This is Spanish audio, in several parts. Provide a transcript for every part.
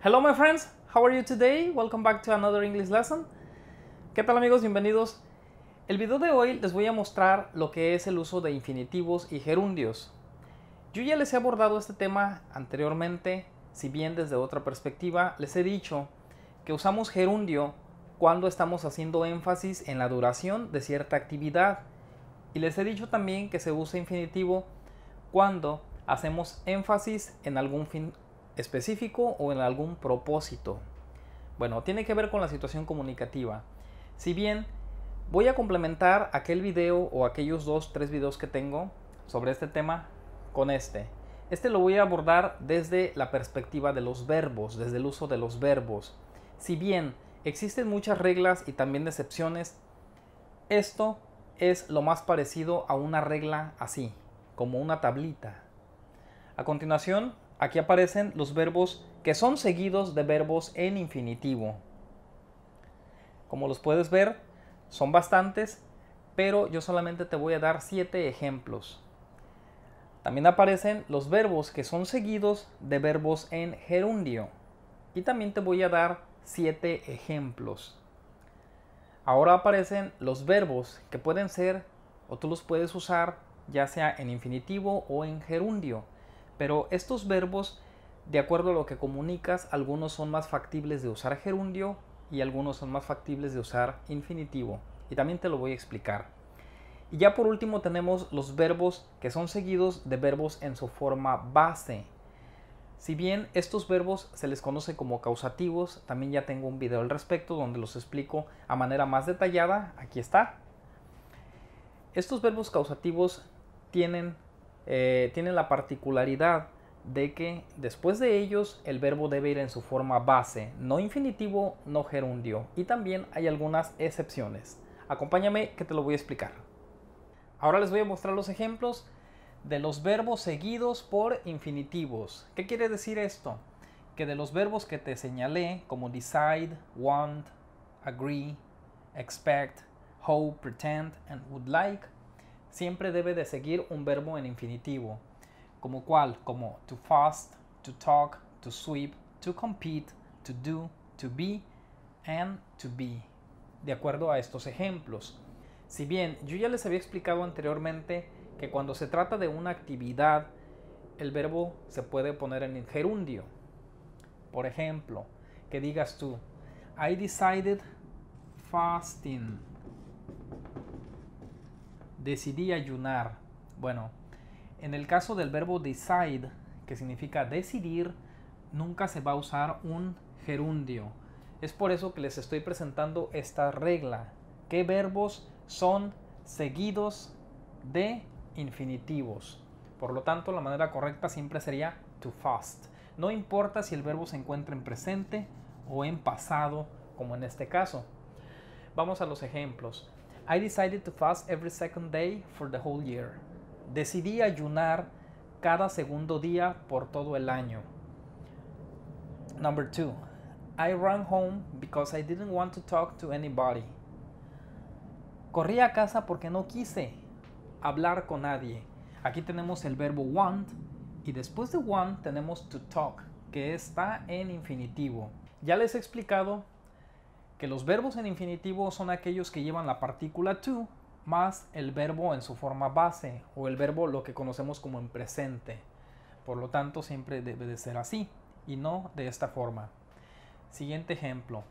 Hello my friends, how are you today? Welcome back to another English lesson. ¿Qué tal amigos? Bienvenidos. El video de hoy les voy a mostrar lo que es el uso de infinitivos y gerundios. Yo ya les he abordado este tema anteriormente, si bien desde otra perspectiva, les he dicho que usamos gerundio cuando estamos haciendo énfasis en la duración de cierta actividad. Y les he dicho también que se usa infinitivo cuando hacemos énfasis en algún fin específico o en algún propósito. Bueno, tiene que ver con la situación comunicativa. Si bien voy a complementar aquel video o aquellos dos, tres videos que tengo sobre este tema con este. Este lo voy a abordar desde la perspectiva de los verbos, desde el uso de los verbos. Si bien existen muchas reglas y también decepciones, esto es lo más parecido a una regla así, como una tablita. A continuación, aquí aparecen los verbos que son seguidos de verbos en infinitivo. Como los puedes ver, son bastantes, pero yo solamente te voy a dar siete ejemplos. También aparecen los verbos que son seguidos de verbos en gerundio. Y también te voy a dar siete ejemplos. Ahora aparecen los verbos que pueden ser o tú los puedes usar ya sea en infinitivo o en gerundio. Pero estos verbos, de acuerdo a lo que comunicas, algunos son más factibles de usar gerundio y algunos son más factibles de usar infinitivo. Y también te lo voy a explicar. Y ya por último tenemos los verbos que son seguidos de verbos en su forma base. Si bien estos verbos se les conoce como causativos, también ya tengo un video al respecto donde los explico a manera más detallada. Aquí está. Estos verbos causativos tienen eh, tienen la particularidad de que después de ellos el verbo debe ir en su forma base, no infinitivo, no gerundio. Y también hay algunas excepciones. Acompáñame que te lo voy a explicar. Ahora les voy a mostrar los ejemplos de los verbos seguidos por infinitivos. ¿Qué quiere decir esto? Que de los verbos que te señalé, como decide, want, agree, expect, hope, pretend, and would like, siempre debe de seguir un verbo en infinitivo, como cual, como to fast, to talk, to sweep, to compete, to do, to be and to be, de acuerdo a estos ejemplos. Si bien yo ya les había explicado anteriormente que cuando se trata de una actividad, el verbo se puede poner en gerundio. Por ejemplo, que digas tú, I decided fasting decidí ayunar. Bueno, en el caso del verbo decide, que significa decidir, nunca se va a usar un gerundio. Es por eso que les estoy presentando esta regla. ¿Qué verbos son seguidos de infinitivos? Por lo tanto, la manera correcta siempre sería to fast. No importa si el verbo se encuentra en presente o en pasado, como en este caso. Vamos a los ejemplos. I decided to fast every second day for the whole year. Decidí ayunar cada segundo día por todo el año. Number two, I ran home because I didn't want to talk to anybody. Corrí a casa porque no quise hablar con nadie. Aquí tenemos el verbo want y después de want tenemos to talk, que está en infinitivo. Ya les he explicado que los verbos en infinitivo son aquellos que llevan la partícula to más el verbo en su forma base o el verbo lo que conocemos como en presente. Por lo tanto, siempre debe de ser así y no de esta forma. Siguiente ejemplo.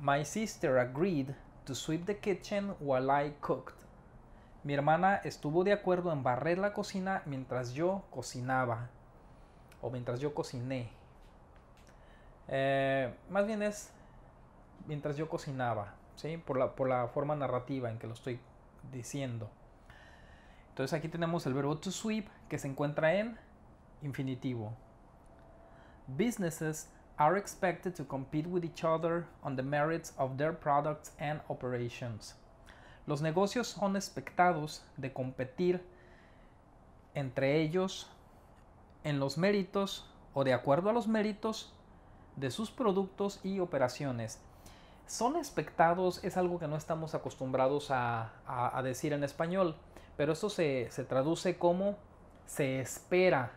My sister agreed to sweep the kitchen while I cooked. Mi hermana estuvo de acuerdo en barrer la cocina mientras yo cocinaba o mientras yo cociné. Eh, más bien es mientras yo cocinaba, por, la, por la forma narrativa en que lo estoy diciendo. Entonces aquí tenemos el verbo to sweep que se encuentra en infinitivo. Businesses are expected to compete with each other on the merits of their products and operations. Los negocios son expectados de competir entre ellos en los méritos o de acuerdo a los méritos de sus productos y operaciones son expectados es algo que no estamos acostumbrados a, decir en español, pero esto se, se traduce como se espera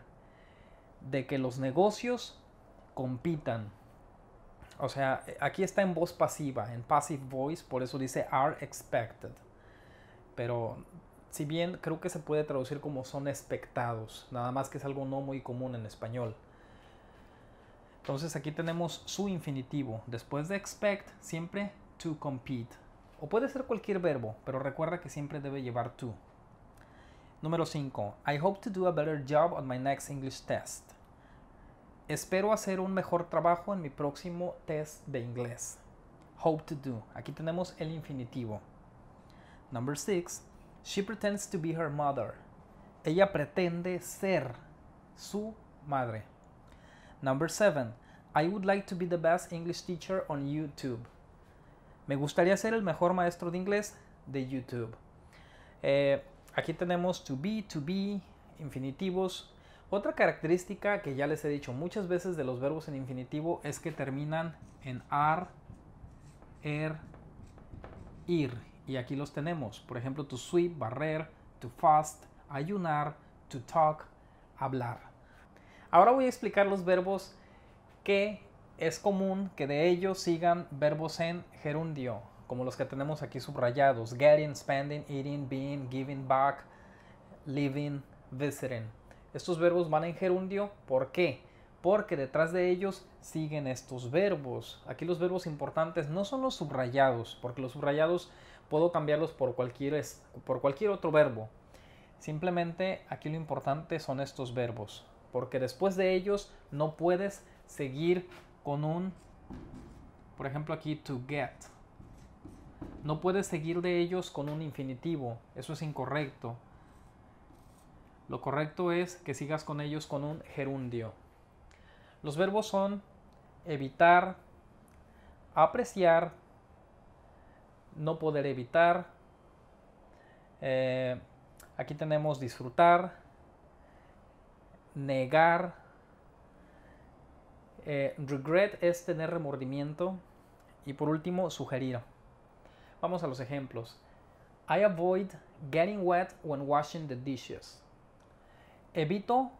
de que los negocios compitan. O sea, aquí está en voz pasiva, en passive voice, por eso dice are expected. Pero si bien creo que se puede traducir como son expectados, nada más que es algo no muy común en español. Entonces aquí tenemos su infinitivo. Después de expect, siempre to compete. O puede ser cualquier verbo, pero recuerda que siempre debe llevar to. Número 5. I hope to do a better job on my next English test. Espero hacer un mejor trabajo en mi próximo test de inglés. Hope to do. Aquí tenemos el infinitivo. Number 6. She pretends to be her mother. Ella pretende ser su madre. Number 7. I would like to be the best English teacher on YouTube. Me gustaría ser el mejor maestro de inglés de YouTube. Eh, aquí tenemos to be, to be, infinitivos. Otra característica que ya les he dicho muchas veces de los verbos en infinitivo es que terminan en ar, er, ir. Y aquí los tenemos. Por ejemplo, to sweep, barrer, to fast, ayunar, to talk, hablar. Ahora voy a explicar los verbos que es común que de ellos sigan verbos en gerundio, como los que tenemos aquí subrayados, getting, spending, eating, being, giving back, living, visiting. Estos verbos van en gerundio, ¿por qué? Porque detrás de ellos siguen estos verbos. Aquí los verbos importantes no son los subrayados, porque los subrayados puedo cambiarlos por cualquier, por cualquier otro verbo. Simplemente aquí lo importante son estos verbos porque después de ellos no puedes seguir con un, por ejemplo aquí, to get. No puedes seguir de ellos con un infinitivo, eso es incorrecto. Lo correcto es que sigas con ellos con un gerundio. Los verbos son evitar, apreciar, no poder evitar. Eh, aquí tenemos disfrutar, negar. Eh, regret es tener remordimiento. Y por último, sugerir. Vamos a los ejemplos. I avoid getting wet when washing the dishes. Evito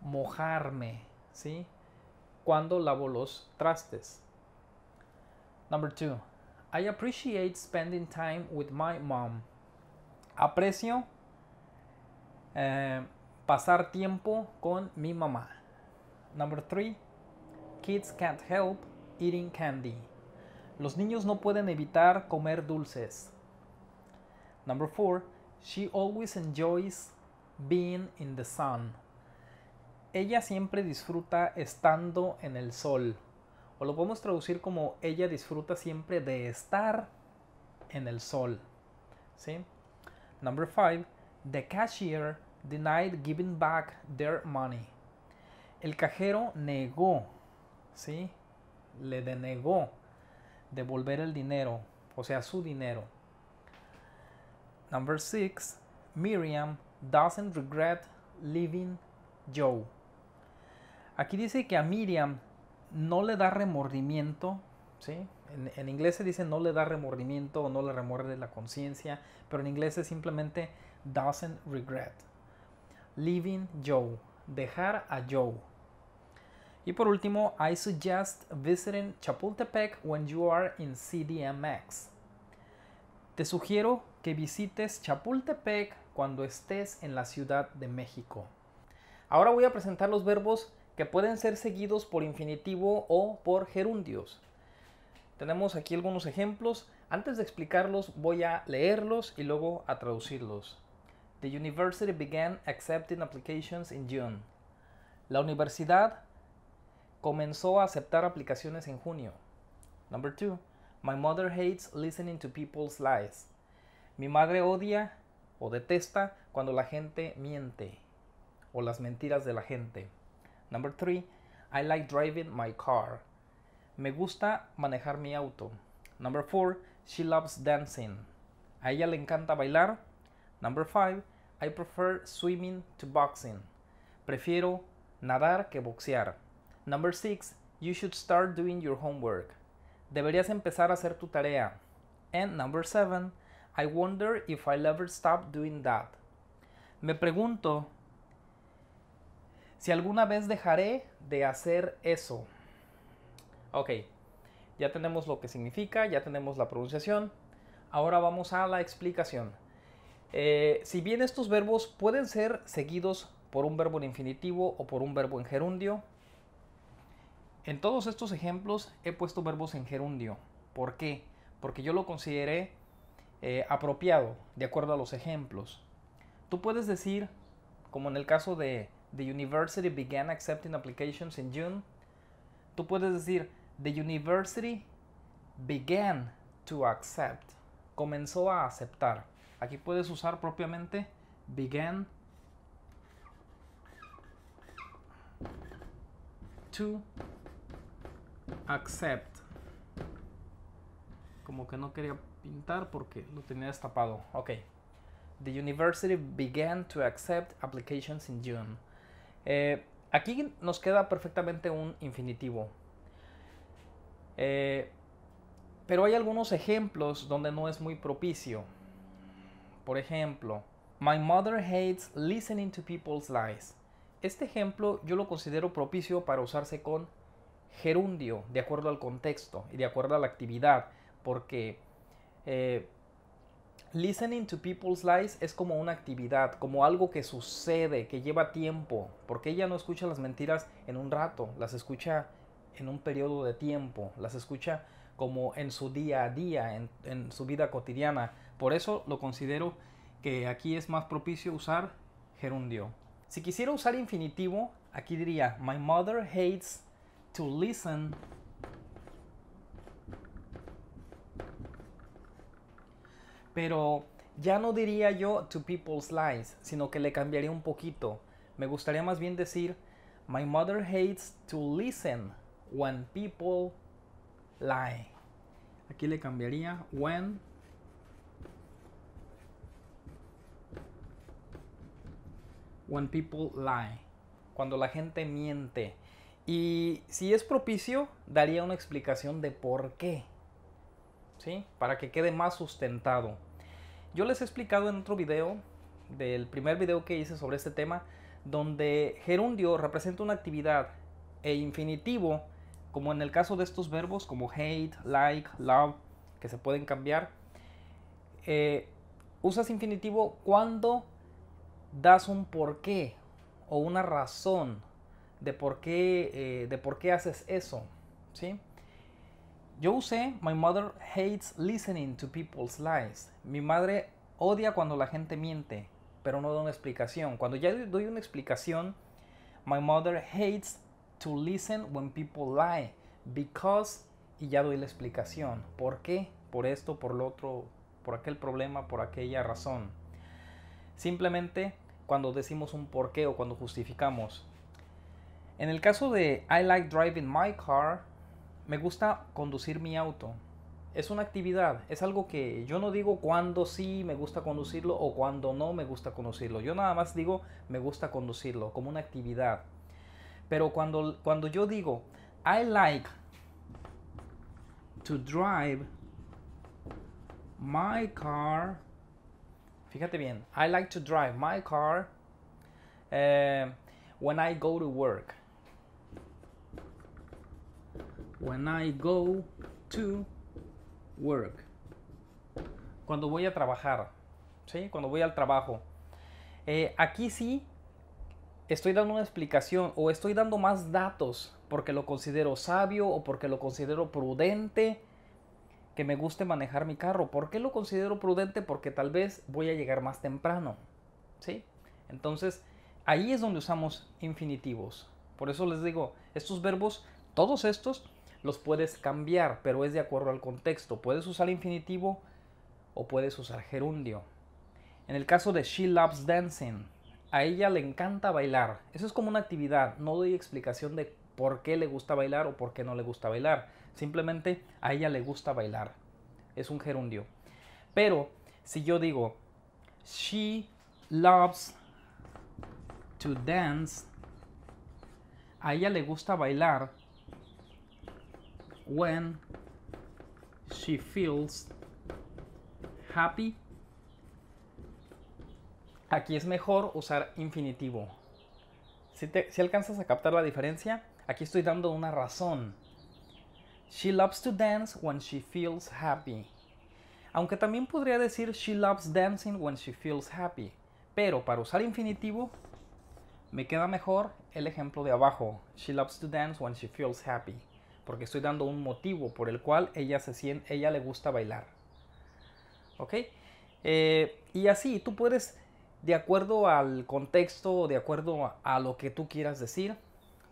mojarme, ¿sí? Cuando lavo los trastes. Number two. I appreciate spending time with my mom. Aprecio eh, pasar tiempo con mi mamá. Number three, Kids can't help eating candy. Los niños no pueden evitar comer dulces. Number four, She always enjoys being in the sun. Ella siempre disfruta estando en el sol. O lo podemos traducir como ella disfruta siempre de estar en el sol. Number five, The cashier denied giving back their money. El cajero negó, ¿sí? Le denegó devolver el dinero, o sea, su dinero. Number six Miriam doesn't regret leaving Joe. Aquí dice que a Miriam no le da remordimiento, ¿sí? En, inglés se dice no le da remordimiento o no le remorde la conciencia, pero en inglés es simplemente doesn't regret, Leaving Joe, dejar a Joe. Y por último, I suggest visiting Chapultepec when you are in CDMX. Te sugiero que visites Chapultepec cuando estés en la Ciudad de México. Ahora voy a presentar los verbos que pueden ser seguidos por infinitivo o por gerundios. Tenemos aquí algunos ejemplos. Antes de explicarlos voy a leerlos y luego a traducirlos. The university began accepting applications in June. La universidad comenzó a aceptar aplicaciones en junio. Number two, my mother hates listening to people's lies. Mi madre odia o detesta cuando la gente miente o las mentiras de la gente. Number three, I like driving my car. Me gusta manejar mi auto. Number four, she loves dancing. A ella le encanta bailar Number 5. I prefer swimming to boxing. Prefiero nadar que boxear. Number 6. You should start doing your homework. Deberías empezar a hacer tu tarea. And number 7. I wonder if I'll ever stop doing that. Me pregunto si alguna vez dejaré de hacer eso. Ok, ya tenemos lo que significa, ya tenemos la pronunciación. Ahora vamos a la explicación. Eh, si bien estos verbos pueden ser seguidos por un verbo en infinitivo o por un verbo en gerundio, en todos estos ejemplos he puesto verbos en gerundio. ¿Por qué? Porque yo lo consideré eh, apropiado de acuerdo a los ejemplos. Tú puedes decir, como en el caso de The University began accepting applications in June, tú puedes decir, The University began to accept, comenzó a aceptar. Aquí puedes usar propiamente began to accept. Como que no quería pintar porque lo tenía destapado. Ok. The university began to accept applications in June. Eh, aquí nos queda perfectamente un infinitivo. Eh, pero hay algunos ejemplos donde no es muy propicio. Por ejemplo, My mother hates listening to people's lies. Este ejemplo yo lo considero propicio para usarse con gerundio, de acuerdo al contexto y de acuerdo a la actividad, porque eh, listening to people's lies es como una actividad, como algo que sucede, que lleva tiempo, porque ella no escucha las mentiras en un rato, las escucha en un periodo de tiempo, las escucha como en su día a día, en su vida cotidiana, por eso lo considero que aquí es más propicio usar gerundio. Si quisiera usar infinitivo, aquí diría My mother hates to listen pero ya no diría yo to people's lies, sino que le cambiaría un poquito. Me gustaría más bien decir my mother hates to listen when people lie. Aquí le cambiaría when When people lie. Cuando la gente miente. Y si es propicio, daría una explicación de por qué. ¿Sí? Para que quede más sustentado. Yo les he explicado en otro video, del primer video que hice sobre este tema, donde gerundio representa una actividad e infinitivo, como en el caso de estos verbos como hate, like, love, que se pueden cambiar. Eh, usas infinitivo cuando das un porqué o una razón de por qué, eh, de por qué haces eso. ¿sí? Yo usé My mother hates listening to people's lies. Mi madre odia cuando la gente miente, pero no da una explicación. Cuando ya doy una explicación, My mother hates to listen when people lie because y ya doy la explicación. ¿Por qué? Por esto, por lo otro, por aquel problema, por aquella razón. Simplemente cuando decimos un porqué o cuando justificamos. En el caso de I like driving my car, me gusta conducir mi auto. Es una actividad, es algo que yo no digo cuando sí me gusta conducirlo o cuando no me gusta conducirlo. Yo nada más digo me gusta conducirlo como una actividad. Pero cuando, cuando yo digo I like to drive my car Fíjate bien. I like to drive my car eh, when I go to work. When I go to work. Cuando voy a trabajar. ¿Sí? Cuando voy al trabajo. Eh, aquí sí estoy dando una explicación o estoy dando más datos porque lo considero sabio o porque lo considero prudente que me guste manejar mi carro. ¿Por qué lo considero prudente? Porque tal vez voy a llegar más temprano. ¿Sí? Entonces, ahí es donde usamos infinitivos. Por eso les digo, estos verbos, todos estos, los puedes cambiar, pero es de acuerdo al contexto. Puedes usar infinitivo o puedes usar gerundio. En el caso de She Loves Dancing, a ella le encanta bailar. Eso es como una actividad. No doy explicación de por qué le gusta bailar o por qué no le gusta bailar. Simplemente a ella le gusta bailar. Es un gerundio. Pero si yo digo, she loves to dance, a ella le gusta bailar when she feels happy. Aquí es mejor usar infinitivo. Si, alcanzas a captar la diferencia, aquí estoy dando una razón. She loves to dance when she feels happy. Aunque también podría decir she loves dancing when she feels happy. Pero para usar infinitivo me queda mejor el ejemplo de abajo. She loves to dance when she feels happy. Porque estoy dando un motivo por el cual ella se ella le gusta bailar. ¿Ok? Eh, y así, tú puedes, de acuerdo al contexto, de acuerdo a lo que tú quieras decir,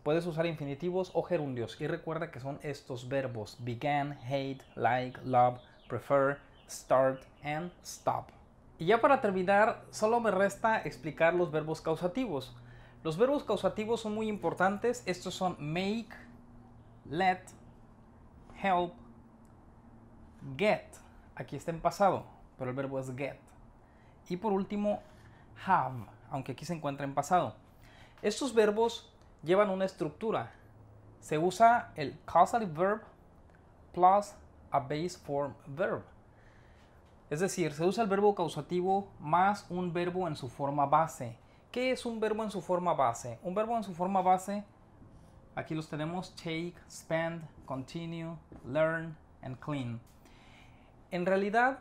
Puedes usar infinitivos o gerundios y recuerda que son estos verbos begin, hate, like, love, prefer, start and stop. Y ya para terminar, solo me resta explicar los verbos causativos. Los verbos causativos son muy importantes. Estos son make, let, help, get. Aquí está en pasado, pero el verbo es get. Y por último, have, aunque aquí se encuentra en pasado. Estos verbos llevan una estructura. Se usa el causative verb plus a base form verb. Es decir, se usa el verbo causativo más un verbo en su forma base. ¿Qué es un verbo en su forma base? Un verbo en su forma base, aquí los tenemos, take, spend, continue, learn, and clean. En realidad,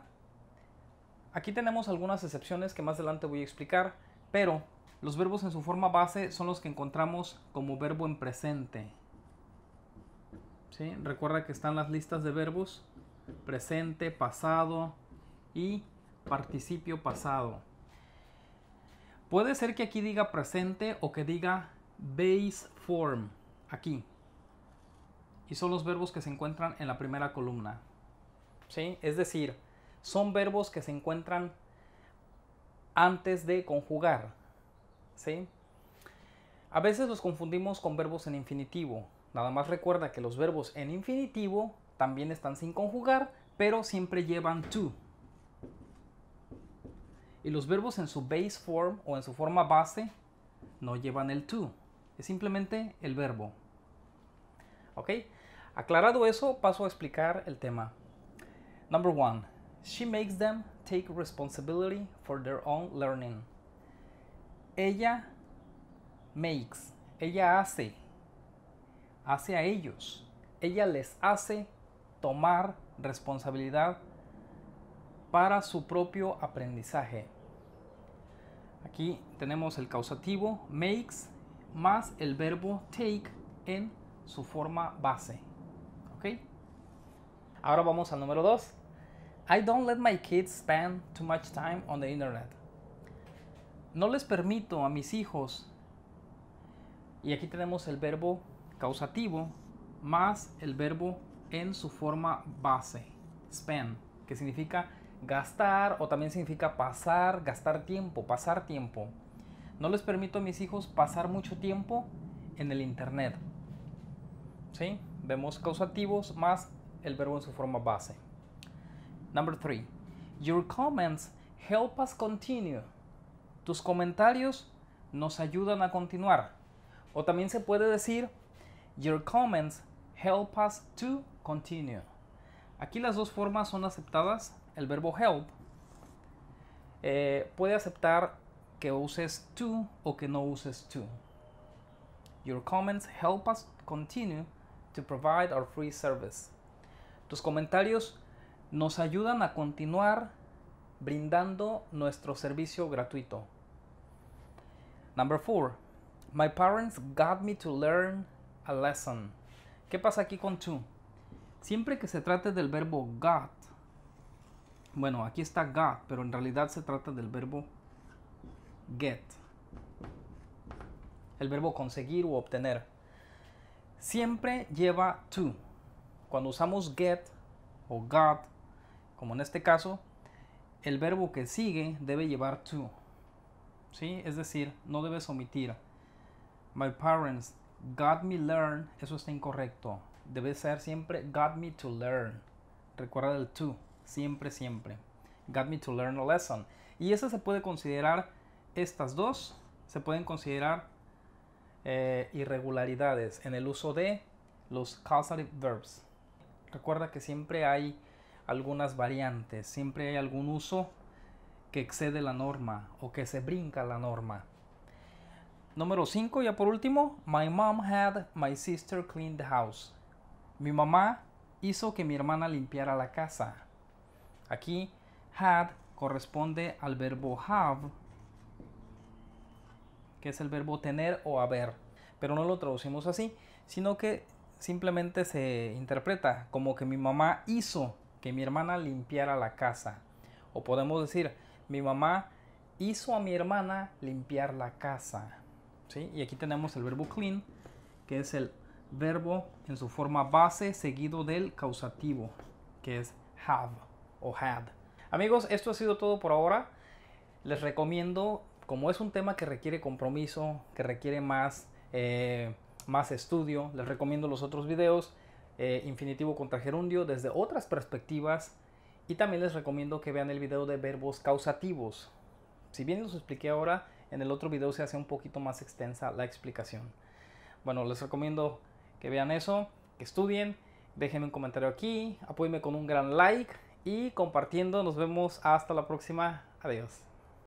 aquí tenemos algunas excepciones que más adelante voy a explicar, pero los verbos en su forma base son los que encontramos como verbo en presente. Recuerda que están las listas de verbos presente, pasado y participio pasado. Puede ser que aquí diga presente o que diga base form, aquí. Y son los verbos que se encuentran en la primera columna. Es decir, son verbos que se encuentran antes de conjugar. ¿sí? A veces los confundimos con verbos en infinitivo. Nada más recuerda que los verbos en infinitivo también están sin conjugar, pero siempre llevan to. Y los verbos en su base form o en su forma base no llevan el to. Es simplemente el verbo. ¿Ok? Aclarado eso, paso a explicar el tema. Number one, she makes them take responsibility for their own learning ella makes, ella hace, hace a ellos, ella les hace tomar responsabilidad para su propio aprendizaje. Aquí tenemos el causativo makes más el verbo take en su forma base. ¿Ok? Ahora vamos al número 2. I don't let my kids spend too much time on the internet. No les permito a mis hijos, y aquí tenemos el verbo causativo más el verbo en su forma base, spend, que significa gastar o también significa pasar, gastar tiempo, pasar tiempo. No les permito a mis hijos pasar mucho tiempo en el internet. ¿Sí? Vemos causativos más el verbo en su forma base. Number three, your comments help us continue tus comentarios nos ayudan a continuar. O también se puede decir, Your comments help us to continue. Aquí las dos formas son aceptadas. El verbo help eh, puede aceptar que uses to o que no uses to. Your comments help us continue to provide our free service. Tus comentarios nos ayudan a continuar brindando nuestro servicio gratuito. Number four, my parents got me to learn a lesson. ¿Qué pasa aquí con to? Siempre que se trate del verbo got, bueno, aquí está got, pero en realidad se trata del verbo get. El verbo conseguir o obtener. Siempre lleva to. Cuando usamos get o got, como en este caso, el verbo que sigue debe llevar to. Es decir, no debes omitir. My parents got me learn, eso está incorrecto. Debe ser siempre got me to learn. Recuerda el to, siempre, siempre. Got me to learn a lesson. Y eso se puede considerar, estas dos se pueden considerar eh, irregularidades en el uso de los causative verbs. Recuerda que siempre hay algunas variantes, siempre hay algún uso que excede la norma o que se brinca la norma. Número 5, ya por último, my mom had my sister clean the house. Mi mamá hizo que mi hermana limpiara la casa. Aquí had corresponde al verbo have, que es el verbo tener o haber, pero no lo traducimos así, sino que simplemente se interpreta como que mi mamá hizo que mi hermana limpiara la casa. O podemos decir, mi mamá hizo a mi hermana limpiar la casa. ¿Sí? Y aquí tenemos el verbo clean, que es el verbo en su forma base seguido del causativo, que es have o had. Amigos, esto ha sido todo por ahora. Les recomiendo, como es un tema que requiere compromiso, que requiere más, eh, más estudio, les recomiendo los otros videos, eh, infinitivo contra gerundio, desde otras perspectivas y también les recomiendo que vean el video de verbos causativos. Si bien los expliqué ahora, en el otro video se hace un poquito más extensa la explicación. Bueno, les recomiendo que vean eso, que estudien, déjenme un comentario aquí, apóyeme con un gran like y compartiendo. Nos vemos hasta la próxima. Adiós.